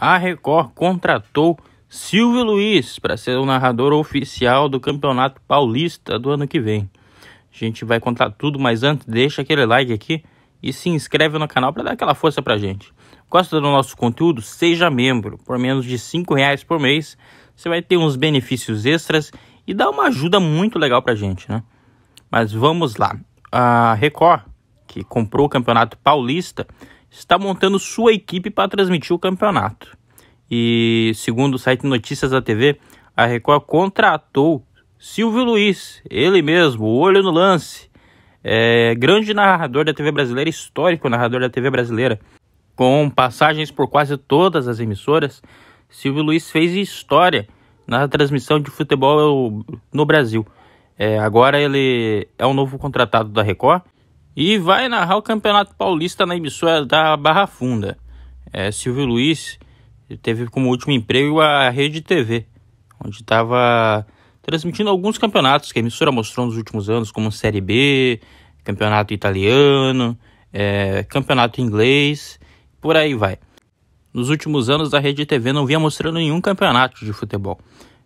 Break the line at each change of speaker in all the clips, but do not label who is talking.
a Record contratou Silvio Luiz para ser o narrador oficial do Campeonato Paulista do ano que vem. A gente vai contar tudo, mas antes deixa aquele like aqui e se inscreve no canal para dar aquela força para gente. Gosta do nosso conteúdo? Seja membro. Por menos de R$ reais por mês, você vai ter uns benefícios extras e dá uma ajuda muito legal para gente, né? Mas vamos lá. A Record, que comprou o Campeonato Paulista, está montando sua equipe para transmitir o campeonato. E segundo o site Notícias da TV, a Record contratou Silvio Luiz, ele mesmo, olho no lance, é, grande narrador da TV brasileira, histórico narrador da TV brasileira, com passagens por quase todas as emissoras. Silvio Luiz fez história na transmissão de futebol no Brasil. É, agora ele é um novo contratado da Record e vai narrar o Campeonato Paulista na emissora da Barra Funda. É, Silvio Luiz teve como último emprego a Rede TV, onde estava transmitindo alguns campeonatos que a emissora mostrou nos últimos anos, como Série B, Campeonato Italiano, é, Campeonato Inglês, por aí vai. Nos últimos anos, a Rede TV não vinha mostrando nenhum campeonato de futebol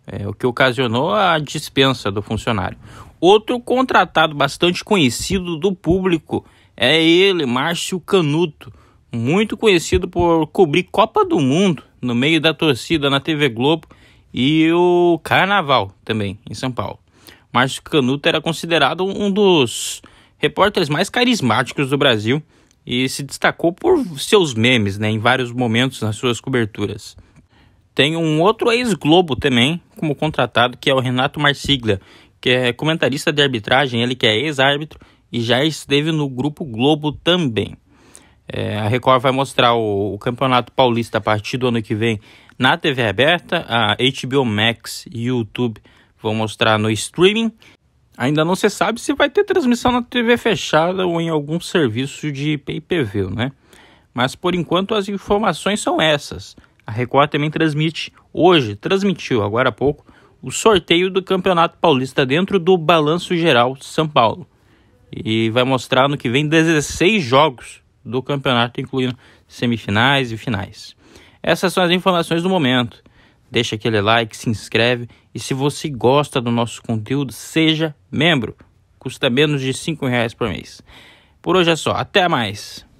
é, o que ocasionou a dispensa do funcionário. Outro contratado bastante conhecido do público é ele, Márcio Canuto, muito conhecido por cobrir Copa do Mundo no meio da torcida na TV Globo e o Carnaval também em São Paulo. Márcio Canuto era considerado um dos repórteres mais carismáticos do Brasil e se destacou por seus memes né, em vários momentos nas suas coberturas. Tem um outro ex-Globo também como contratado, que é o Renato Marsiglia, que é comentarista de arbitragem, ele que é ex-árbitro e já esteve no Grupo Globo também. É, a Record vai mostrar o, o, Campeonato Paulista a partir do ano que vem na TV aberta, a HBO Max e YouTube vão mostrar no streaming. Ainda não se sabe se vai ter transmissão na TV fechada ou em algum serviço de pay-per-view, né? Mas por enquanto as informações são essas. A Record também transmite, hoje, transmitiu agora há pouco, o sorteio do Campeonato Paulista dentro do Balanço Geral São Paulo. E vai mostrar no que vem 16 jogos do campeonato, incluindo semifinais e finais. Essas são as informações do momento. Deixa aquele like, se inscreve e se você gosta do nosso conteúdo, seja membro. Custa menos de 5 reais por mês. Por hoje é só. Até mais!